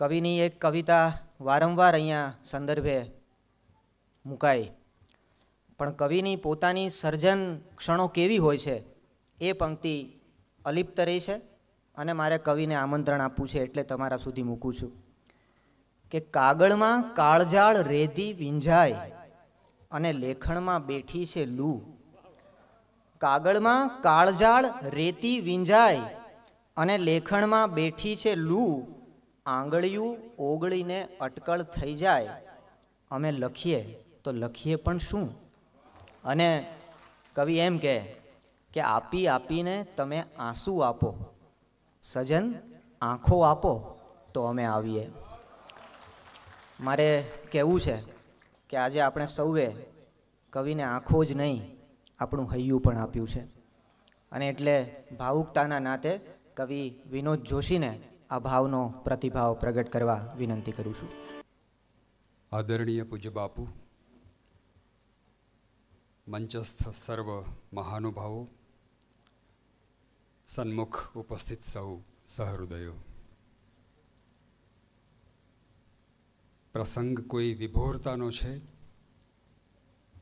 કવિની એક કવિતા વારંવાર અહીંયા સંદર્ભે મુકાઈ પણ કવિની પોતાની સર્જન ક્ષણો કેવી હોય છે એ પંક્તિ અલિપ્ત રહી છે અને મારે કવિને આમંત્રણ આપવું છે એટલે તમારા સુધી મૂકું છું કે કાગળમાં કાળજાળ રેતી વિંજાય અને લેખણમાં બેઠી છે લૂ કાગળમાં કાળજાળ રેતી વિંજાય અને લેખણમાં બેઠી છે લૂ આંગળિયું ઓગળીને અટકળ થઈ જાય અમે લખીએ તો લખીએ પણ શું અને કવિ એમ કહે કે આપી આપીને તમે આંસુ આપો સજન આંખો આપો તો અમે આવીએ મારે કહેવું છે કે આજે આપણે સૌએ કવિને આંખો જ નહીં આપણું હૈયું પણ આપ્યું છે અને એટલે ભાવુકતાના નાતે કવિ વિનોદ જોશીને આ ભાવનો પ્રતિભાવ પ્રગટ કરવા વિનંતી કરું છું આદરણીય પૂજ્ય બાપુ મંચસ્થ સર્વ મહાનુભાવો સન્મુખ ઉપસ્થિત સૌ સહૃદયો પ્રસંગ કોઈ વિભોરતાનો છે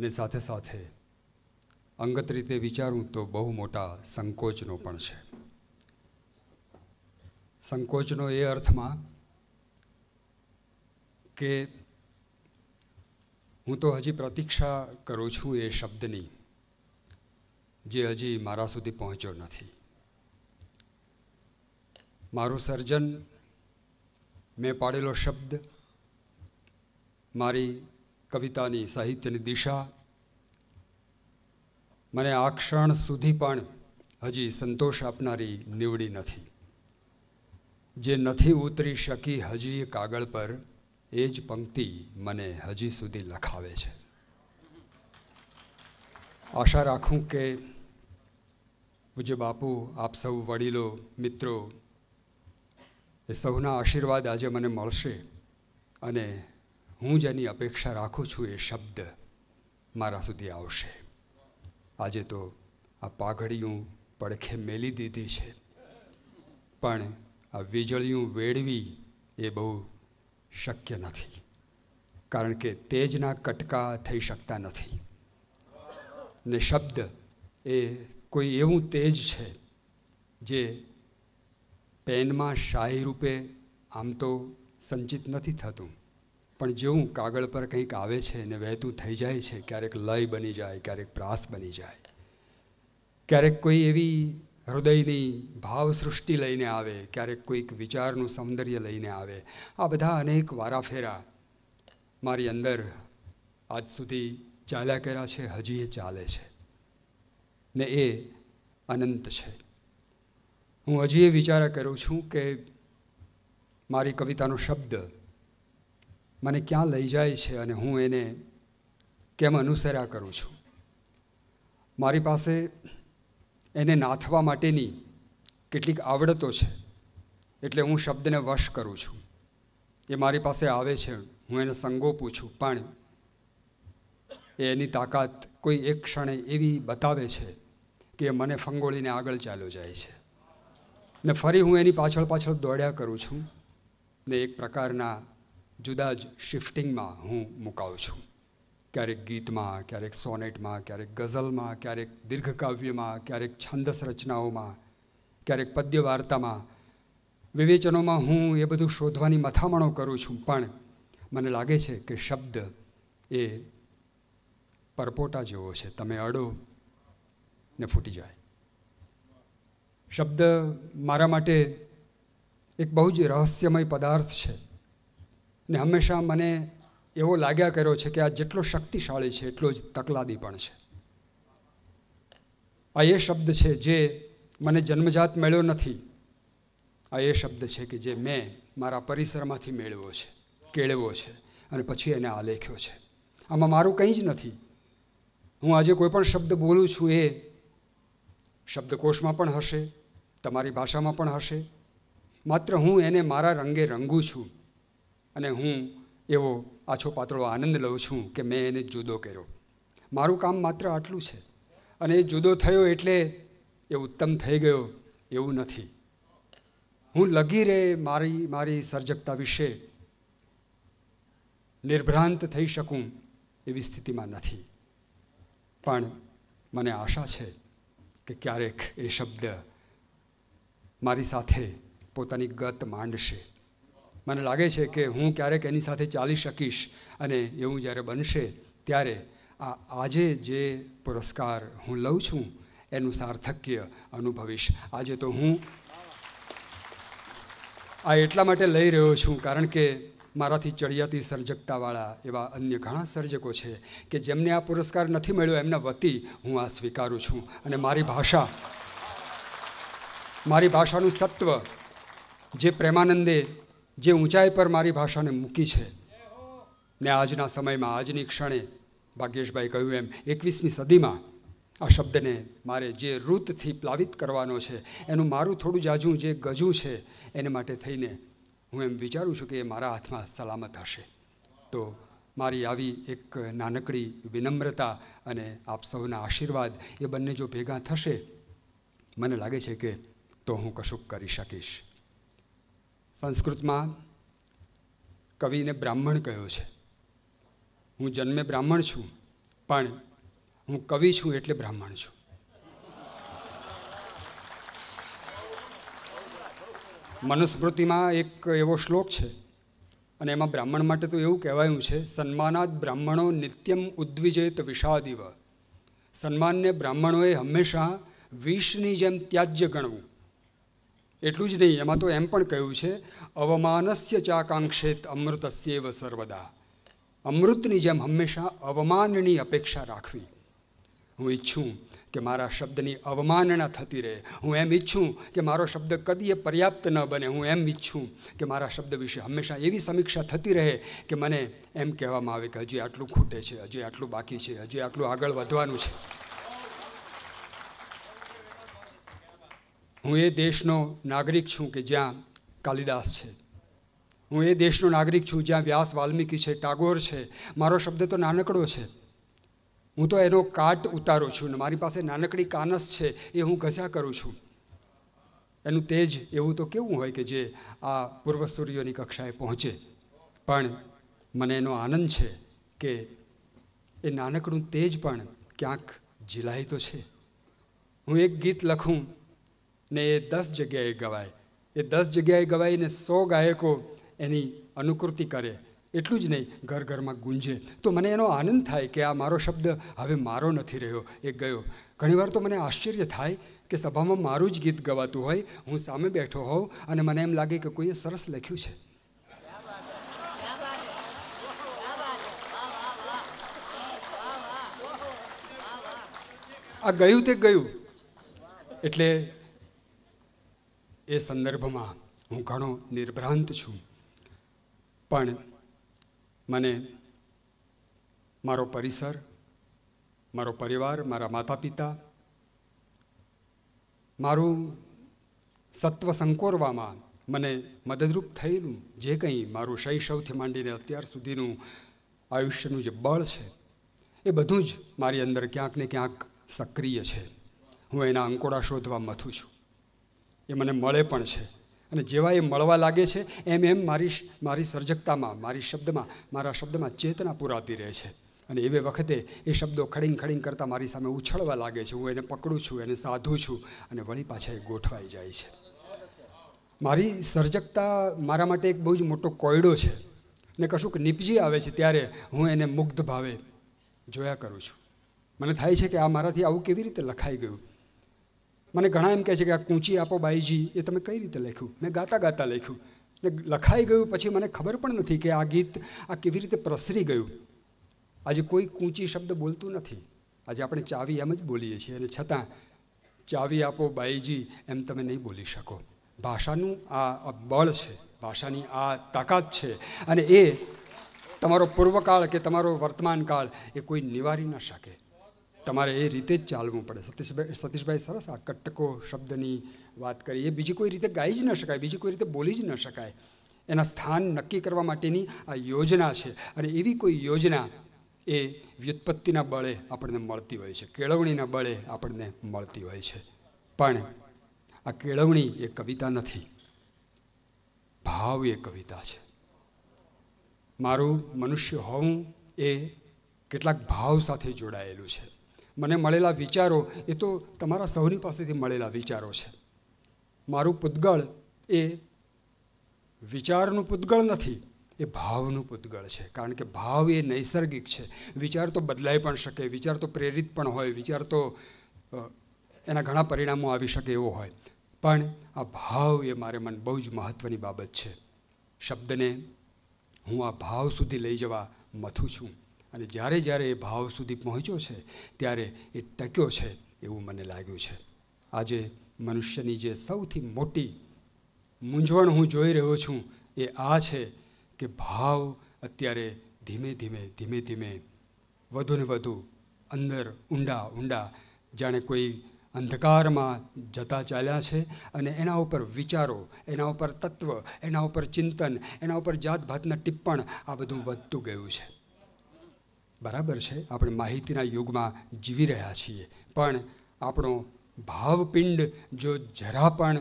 ને સાથે સાથે અંગત રીતે વિચારું તો બહુ મોટા સંકોચનો પણ છે સંકોચનો એ અર્થમાં કે હું તો હજી પ્રતીક્ષા કરું છું એ શબ્દની જે હજી મારા સુધી પહોંચ્યો નથી મારું સર્જન મેં પાડેલો શબ્દ મારી કવિતાની સાહિત્યની દિશા મને આ ક્ષણ સુધી પણ હજી સંતોષ આપનારી નીવડી નથી જે નથી ઉતરી શકી હજી એ કાગળ પર એ જ પંક્તિ મને હજી સુધી લખાવે છે આશા રાખું કે પૂજ્ય બાપુ આપ સૌ વડીલો મિત્રો એ સૌના આશીર્વાદ આજે મને મળશે અને હું જેની અપેક્ષા રાખું છું એ શબ્દ મારા સુધી આવશે આજે તો આ પાઘડીયું પડખે મેલી દીધી છે પણ આ વીજળીયું વેડવી એ બહુ શક્ય નથી કારણ કે તેજના કટકા થઈ શકતા નથી ને શબ્દ એ કોઈ એવું તેજ છે જે પેનમાં શાહી રૂપે આમ તો સંચિત નથી થતું પણ જેવું કાગળ પર કંઈક આવે છે ને વહેતું થઈ જાય છે ક્યારેક લય બની જાય ક્યારેક પ્રાસ બની જાય ક્યારેક કોઈ એવી હૃદયની ભાવ સૃષ્ટિ લઈને આવે ક્યારેક કોઈક વિચારનું સૌંદર્ય લઈને આવે આ બધા અનેક વારાફેરા મારી અંદર આજ સુધી ચાલ્યા કર્યા છે હજી એ ચાલે છે ને એ અનંત છે હું હજી એ વિચાર કરું છું કે મારી કવિતાનો શબ્દ મને ક્યાં લઈ જાય છે અને હું એને કેમ અનુસર્યા કરું છું મારી પાસે એને નાથવા માટેની કેટલીક આવડતો છે એટલે હું શબ્દને વશ કરું છું એ મારી પાસે આવે છે હું એને સંગોપું છું પણ એ એની તાકાત કોઈ એક ક્ષણે એવી બતાવે છે કે મને ફંગોળીને આગળ ચાલ્યો જાય છે ને ફરી હું એની પાછળ પાછળ દોડ્યા કરું છું ને એક પ્રકારના જુદા જ શિફ્ટિંગમાં હું મુકાઉં છું ક્યારેક ગીતમાં ક્યારેક સોનેટમાં ક્યારેક ગઝલમાં ક્યારેક દીર્ઘકાવ્યમાં ક્યારેક છંદસ રચનાઓમાં ક્યારેક પદ્ય વાર્તામાં વિવેચનોમાં હું એ બધું શોધવાની મથામણો કરું છું પણ મને લાગે છે કે શબ્દ એ પરપોટા જેવો છે તમે અડો ને ફૂટી જાય શબ્દ મારા માટે એક બહુ જ રહસ્યમય પદાર્થ છે ને હંમેશા મને એવો લાગ્યા કર્યો છે કે આ જેટલો શક્તિશાળી છે એટલો જ તકલાદી પણ છે આ એ શબ્દ છે જે મને જન્મજાત મળ્યો નથી આ એ શબ્દ છે કે જે મેં મારા પરિસરમાંથી મેળવ્યો છે કેળવ્યો છે અને પછી એને આલેખ્યો છે આમાં મારું કંઈ જ નથી હું આજે કોઈ પણ શબ્દ બોલું છું એ શબ્દકોશમાં પણ હશે તમારી ભાષામાં પણ હશે માત્ર હું એને મારા રંગે રંગું છું અને હું એવો આછો પાતળો આનંદ લઉં છું કે મેં એને જુદો કર્યો મારું કામ માત્ર આટલું છે અને એ જુદો થયો એટલે એ ઉત્તમ થઈ ગયો એવું નથી હું લગી રહે મારી મારી સર્જકતા વિશે નિર્ભ્રાંત થઈ શકું એવી સ્થિતિમાં નથી પણ મને આશા છે કે ક્યારેક એ શબ્દ મારી સાથે પોતાની ગત માંડશે મને લાગે છે કે હું ક્યારેક એની સાથે ચાલી શકીશ અને એવું જ્યારે બનશે ત્યારે આ આજે જે પુરસ્કાર હું લઉં છું એનું સાર્થક્ય અનુભવીશ આજે તો હું આ એટલા માટે લઈ રહ્યો છું કારણ કે મારાથી ચડિયાતી સર્જકતાવાળા એવા અન્ય ઘણા સર્જકો છે કે જેમને આ પુરસ્કાર નથી મળ્યો એમના વતી હું આ સ્વીકારું છું અને મારી ભાષા મારી ભાષાનું સત્વ જે પ્રેમાનંદે જે ઊંચાઈ પર મારી ભાષાને મૂકી છે ને આજના સમયમાં આજની ક્ષણે ભાગ્યેશભાઈ કહ્યું એમ એકવીસમી સદીમાં આ શબ્દને મારે જે રૂતથી પ્લાવિત કરવાનો છે એનું મારું થોડું જાજું જે ગજું છે એને માટે થઈને હું એમ વિચારું છું કે એ મારા હાથમાં સલામત હશે તો મારી આવી એક નાનકડી વિનમ્રતા અને આપ સૌના આશીર્વાદ એ બંને જો ભેગા થશે મને લાગે છે કે તો હું કશુંક કરી શકીશ સંસ્કૃતમાં કવિને બ્રાહ્મણ કહ્યો છે હું જન્મે બ્રાહ્મણ છું પણ હું કવિ છું એટલે બ્રાહ્મણ છું મનુસ્મૃતિમાં એક એવો શ્લોક છે અને એમાં બ્રાહ્મણ માટે તો એવું કહેવાયું છે સન્માનાદ બ્રાહ્મણો નિત્યમ ઉદ્વિજેત વિષાદિવ સન્માનને બ્રાહ્મણોએ હંમેશા વિષની જેમ ત્યાજ્ય ગણવું એટલું જ નહીં એમાં તો એમ પણ કહ્યું છે અવમાનસ્ય ચાકાંક્ષેત અમૃતસ્યવ સર્વદા અમૃતની જેમ હંમેશા અવમાનની અપેક્ષા રાખવી હું ઈચ્છું કે મારા શબ્દની અવમાનના થતી રહે હું એમ ઈચ્છું કે મારો શબ્દ કદીએ પર્યાપ્ત ન બને હું એમ ઈચ્છું કે મારા શબ્દ વિશે હંમેશા એવી સમીક્ષા થતી રહે કે મને એમ કહેવામાં આવે કે હજી આટલું ખૂટે છે હજી આટલું બાકી છે હજી આટલું આગળ વધવાનું છે હું એ દેશનો નાગરિક છું કે જ્યાં કાલિદાસ છે હું એ દેશનો નાગરિક છું જ્યાં વ્યાસ વાલ્મીકી છે ટાગોર છે મારો શબ્દ તો નાનકડો છે હું તો એનો કાટ ઉતારું છું ને મારી પાસે નાનકડી કાનસ છે એ હું ઘસા કરું છું એનું તેજ એવું તો કેવું હોય કે જે આ પૂર્વસૂર્યોની કક્ષાએ પહોંચે પણ મને એનો આનંદ છે કે એ નાનકડું તેજ પણ ક્યાંક ઝીલાય તો છે હું એક ગીત લખું ને એ દસ જગ્યાએ ગવાય એ દસ જગ્યાએ ગવાઈને સો ગાયકો એની અનુકૃતિ કરે એટલું જ નહીં ઘર ઘરમાં ગુંજે તો મને એનો આનંદ થાય કે આ મારો શબ્દ હવે મારો નથી રહ્યો એ ગયો ઘણીવાર તો મને આશ્ચર્ય થાય કે સભામાં મારું જ ગીત ગવાતું હોય હું સામે બેઠો હોઉં અને મને એમ લાગે કે કોઈએ સરસ લખ્યું છે આ ગયું તે ગયું એટલે એ સંદર્ભમાં હું ઘણો નિર્ભ્રાંત છું પણ મને મારો પરિસર મારો પરિવાર મારા માતા પિતા મારું સત્વ સંકોરવામાં મને મદદરૂપ થયેલું જે કંઈ મારું શૈશવથી માંડીને અત્યાર સુધીનું આયુષ્યનું જે બળ છે એ બધું જ મારી અંદર ક્યાંક ને ક્યાંક સક્રિય છે હું એના અંકોડા શોધવા મથું છું એ મને મળે પણ છે અને જેવા એ મળવા લાગે છે એમ એમ મારી મારી સર્જકતામાં મારી શબ્દમાં મારા શબ્દમાં ચેતના પુરાતી રહે છે અને એવી વખતે એ શબ્દો ખડીંગ ખડીંગ કરતાં મારી સામે ઉછળવા લાગે છે હું એને પકડું છું એને સાધું છું અને વળી પાછા એ ગોઠવાઈ જાય છે મારી સર્જકતા મારા માટે એક બહુ જ મોટો કોયડો છે ને કશુંક નીપજી આવે છે ત્યારે હું એને મુગ્ધ ભાવે જોયા કરું છું મને થાય છે કે આ મારાથી આવું કેવી રીતે લખાઈ ગયું મને ઘણા એમ કહે છે કે આ કૂંચી આપો બાઈજી એ તમે કઈ રીતે લખ્યું મેં ગાતા ગાતા લખ્યું ને લખાઈ ગયું પછી મને ખબર પણ નથી કે આ ગીત આ કેવી રીતે પ્રસરી ગયું આજે કોઈ કૂંચી શબ્દ બોલતું નથી આજે આપણે ચાવી એમ જ બોલીએ છીએ અને છતાં ચાવી આપો બાઈજી એમ તમે નહીં બોલી શકો ભાષાનું આ બળ છે ભાષાની આ તાકાત છે અને એ તમારો પૂર્વકાળ કે તમારો વર્તમાનકાળ એ કોઈ નિવારી ન શકે તમારે એ રીતે જ ચાલવું પડે સતીશભાઈ સતીશભાઈ સરસ આ કટકો શબ્દની વાત કરી એ બીજી કોઈ રીતે ગાઈ જ ન શકાય બીજી કોઈ રીતે બોલી જ ન શકાય એના સ્થાન નક્કી કરવા માટેની આ યોજના છે અને એવી કોઈ યોજના એ વ્યુત્પત્તિના બળે આપણને મળતી હોય છે કેળવણીના બળે આપણને મળતી હોય છે પણ આ કેળવણી એ કવિતા નથી ભાવ એ કવિતા છે મારું મનુષ્ય હોવું એ કેટલાક ભાવ સાથે જોડાયેલું છે મને મળેલા વિચારો એ તો તમારા સૌની પાસેથી મળેલા વિચારો છે મારું પૂતગળ એ વિચારનું પૂતગળ નથી એ ભાવનું પૂતગળ છે કારણ કે ભાવ એ નૈસર્ગિક છે વિચાર તો બદલાઈ પણ શકે વિચાર તો પ્રેરિત પણ હોય વિચાર તો એના ઘણા પરિણામો આવી શકે એવો હોય પણ આ ભાવ એ મારે મન બહુ જ મહત્ત્વની બાબત છે શબ્દને હું આ ભાવ સુધી લઈ જવા મથું છું અને જ્યારે જ્યારે એ ભાવ સુધી પહોંચ્યો છે ત્યારે એ ટક્યો છે એવું મને લાગ્યું છે આજે મનુષ્યની જે સૌથી મોટી મૂંઝવણ હું જોઈ રહ્યો છું એ આ છે કે ભાવ અત્યારે ધીમે ધીમે ધીમે ધીમે વધુ ને વધુ અંદર ઊંડા ઊંડા જાણે કોઈ અંધકારમાં જતા ચાલ્યા છે અને એના ઉપર વિચારો એના ઉપર તત્વ એના ઉપર ચિંતન એના ઉપર જાત જાતભાતના ટિપ્પણ આ બધું વધતું ગયું છે બરાબર છે આપણે માહિતીના યુગમાં જીવી રહ્યા છીએ પણ આપણો ભાવપિંડ જો જરા પણ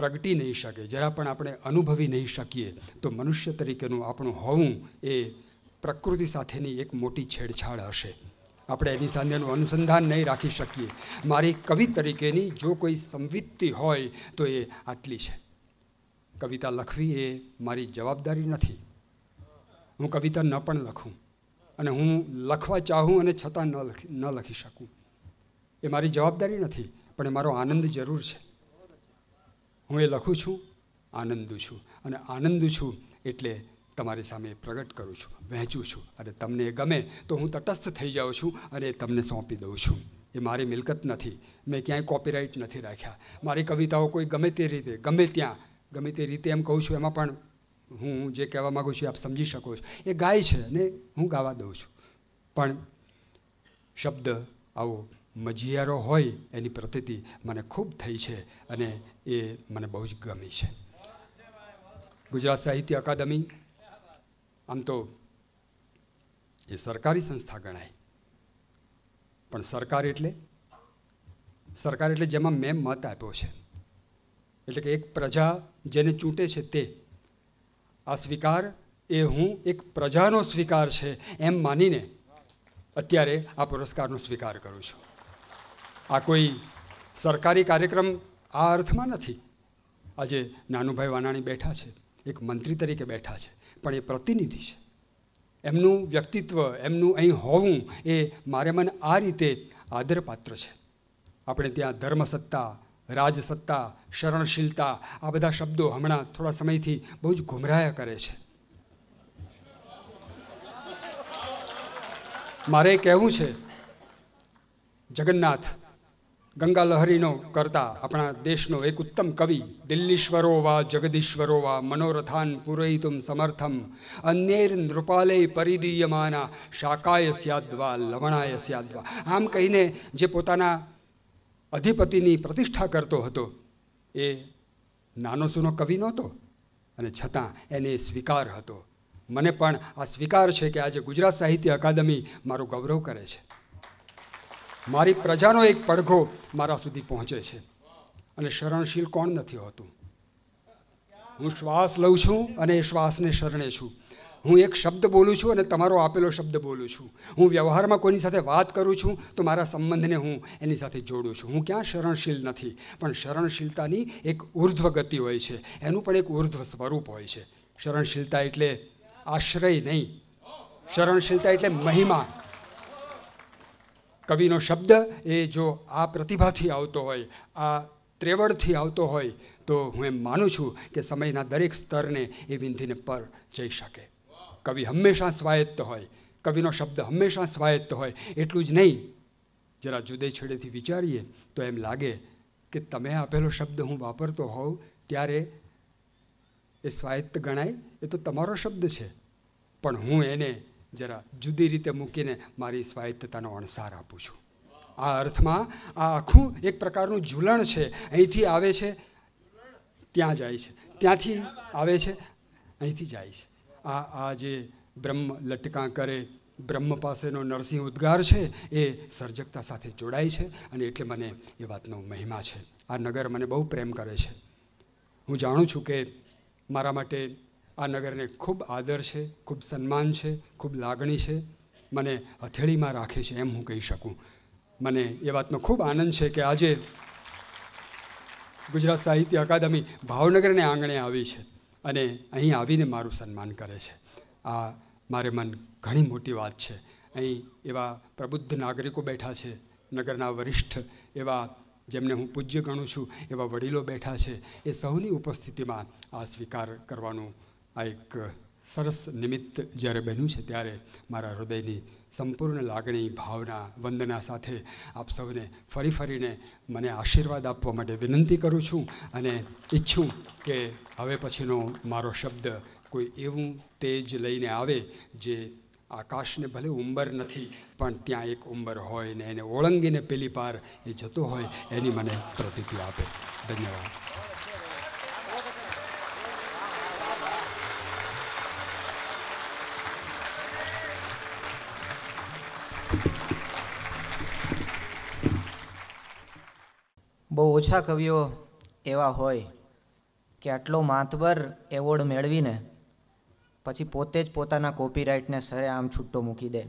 પ્રગટી નહીં શકે જરા પણ આપણે અનુભવી નહીં શકીએ તો મનુષ્ય તરીકેનું આપણું હોવું એ પ્રકૃતિ સાથેની એક મોટી છેડછાડ હશે આપણે એની સાથેનું અનુસંધાન નહીં રાખી શકીએ મારી કવિ તરીકેની જો કોઈ સંવિત્તિ હોય તો એ આટલી છે કવિતા લખવી એ મારી જવાબદારી નથી હું કવિતા ન પણ લખું અને હું લખવા ચાહું અને છતાં ન લખી ન લખી શકું એ મારી જવાબદારી નથી પણ એ મારો આનંદ જરૂર છે હું એ લખું છું આનંદું છું અને આનંદું છું એટલે તમારી સામે પ્રગટ કરું છું વહેંચું છું અને તમને એ ગમે તો હું તટસ્થ થઈ જાઉં છું અને તમને સોંપી દઉં છું એ મારી મિલકત નથી મેં ક્યાંય કોપીરાઇટ નથી રાખ્યા મારી કવિતાઓ કોઈ ગમે તે રીતે ગમે ત્યાં ગમે તે રીતે એમ કહું છું એમાં પણ હું જે કહેવા માગું છું એ આપ સમજી શકો છો એ ગાય છે ને હું ગાવા દઉં છું પણ શબ્દ આવો મજિયારો હોય એની પ્રતિતિ મને ખૂબ થઈ છે અને એ મને બહુ જ ગમી છે ગુજરાત સાહિત્ય અકાદમી આમ તો એ સરકારી સંસ્થા ગણાય પણ સરકાર એટલે સરકાર એટલે જેમાં મેં મત આપ્યો છે એટલે કે એક પ્રજા જેને ચૂંટે છે તે આ સ્વીકાર એ હું એક પ્રજાનો સ્વીકાર છે એમ માનીને અત્યારે આ પુરસ્કારનો સ્વીકાર કરું છું આ કોઈ સરકારી કાર્યક્રમ આ અર્થમાં નથી આજે નાનુભાઈ વાનાણી બેઠા છે એક મંત્રી તરીકે બેઠા છે પણ એ પ્રતિનિધિ છે એમનું વ્યક્તિત્વ એમનું અહીં હોવું એ મારે મને આ રીતે આદરપાત્ર છે આપણે ત્યાં ધર્મસત્તા રાજસત્તા શરણશીલતા આ બધા શબ્દો હમણાં થોડા સમયથી બહુ જ ગુમરાયા કરે છે મારે કહેવું છે જગન્નાથ ગંગા લહરીનો કરતા આપણા દેશનો એક ઉત્તમ કવિ દિલ્લીશ્વરો વા જગદીશ્વરો વા મનોરથાન પુરયિતુમ સમર્થમ અન્યેર નૃપાલે પરિદીયમાના શાકાય સ્યાદ્વા લવણાય સ્યાદ્વા આમ કહીને જે પોતાના અધિપતિની પ્રતિષ્ઠા કરતો હતો એ નાનો સૂનો કવિ નહોતો અને છતાં એને સ્વીકાર હતો મને પણ આ સ્વીકાર છે કે આજે ગુજરાત સાહિત્ય અકાદમી મારો ગૌરવ કરે છે મારી પ્રજાનો એક પડઘો મારા સુધી પહોંચે છે અને શરણશીલ કોણ નથી હોતું હું શ્વાસ લઉં છું અને એ શ્વાસને શરણે છું હું એક શબ્દ બોલું છું અને તમારો આપેલો શબ્દ બોલું છું હું વ્યવહારમાં કોઈની સાથે વાત કરું છું તો મારા સંબંધને હું એની સાથે જોડું છું હું ક્યાં શરણશીલ નથી પણ શરણશીલતાની એક ઉર્ધ્વ ગતિ હોય છે એનું પણ એક ઉર્ધ્વ સ્વરૂપ હોય છે શરણશીલતા એટલે આશ્રય નહીં શરણશીલતા એટલે મહિમા કવિનો શબ્દ એ જો આ પ્રતિભાથી આવતો હોય આ ત્રેવડથી આવતો હોય તો હું એમ માનું છું કે સમયના દરેક સ્તરને એ વિંધીને પર જઈ શકે કવિ હંમેશા સ્વાયત્ત હોય કવિનો શબ્દ હંમેશા સ્વાયત્ત હોય એટલું જ નહીં જરા જુદે છેડેથી વિચારીએ તો એમ લાગે કે તમે આપેલો શબ્દ હું વાપરતો હોઉં ત્યારે એ સ્વાયત્ત ગણાય એ તો તમારો શબ્દ છે પણ હું એને જરા જુદી રીતે મૂકીને મારી સ્વાયત્તતાનો અણસાર આપું છું આ અર્થમાં આ આખું એક પ્રકારનું ઝૂલણ છે અહીંથી આવે છે ત્યાં જાય છે ત્યાંથી આવે છે અહીંથી જાય છે આ આ જે બ્રહ્મ લટકા કરે બ્રહ્મ પાસેનો નરસિંહ ઉદ્ગાર છે એ સર્જકતા સાથે જોડાય છે અને એટલે મને એ વાતનો મહિમા છે આ નગર મને બહુ પ્રેમ કરે છે હું જાણું છું કે મારા માટે આ નગરને ખૂબ આદર છે ખૂબ સન્માન છે ખૂબ લાગણી છે મને હથેળીમાં રાખે છે એમ હું કહી શકું મને એ વાતનો ખૂબ આનંદ છે કે આજે ગુજરાત સાહિત્ય અકાદમી ભાવનગરને આંગણે આવી છે અને અહીં આવીને મારું સન્માન કરે છે આ મારે મન ઘણી મોટી વાત છે અહીં એવા પ્રબુદ્ધ નાગરિકો બેઠા છે નગરના વરિષ્ઠ એવા જેમને હું પૂજ્ય ગણું છું એવા વડીલો બેઠા છે એ સૌની ઉપસ્થિતિમાં આ સ્વીકાર કરવાનું આ એક સરસ નિમિત્ત જ્યારે બન્યું છે ત્યારે મારા હૃદયની સંપૂર્ણ લાગણી ભાવના વંદના સાથે આપ સૌને ફરી ફરીને મને આશીર્વાદ આપવા માટે વિનંતી કરું છું અને ઈચ્છું કે હવે પછીનો મારો શબ્દ કોઈ એવું તેજ લઈને આવે જે આકાશને ભલે ઉંબર નથી પણ ત્યાં એક ઉંબર હોય ને એને ઓળંગીને પેલી પાર એ જતો હોય એની મને પ્રતિક્રિયા આપે ધન્યવાદ બહુ ઓછા કવિઓ એવા હોય કે આટલો માતબર એવોર્ડ મેળવીને પછી પોતે જ પોતાના કોપીરાઇટને સરે આમ છૂટો મૂકી દે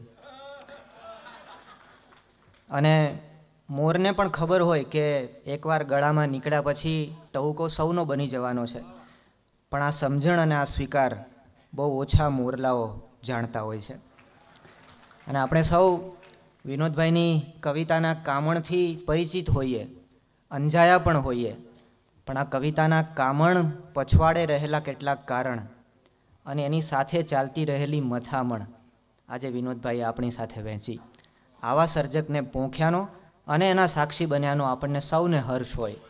અને મોરને પણ ખબર હોય કે એકવાર ગળામાં નીકળ્યા પછી ટહુકો સૌનો બની જવાનો છે પણ આ સમજણ અને આ સ્વીકાર બહુ ઓછા મોરલાઓ જાણતા હોય છે અને આપણે સૌ વિનોદભાઈની કવિતાના કામણથી પરિચિત હોઈએ અંજાયા પણ હોઈએ પણ આ કવિતાના કામણ પછવાડે રહેલા કેટલાક કારણ અને એની સાથે ચાલતી રહેલી મથામણ આજે વિનોદભાઈએ આપણી સાથે વહેંચી આવા સર્જકને પોંખ્યાનો અને એના સાક્ષી બન્યાનો આપણને સૌને હર્ષ હોય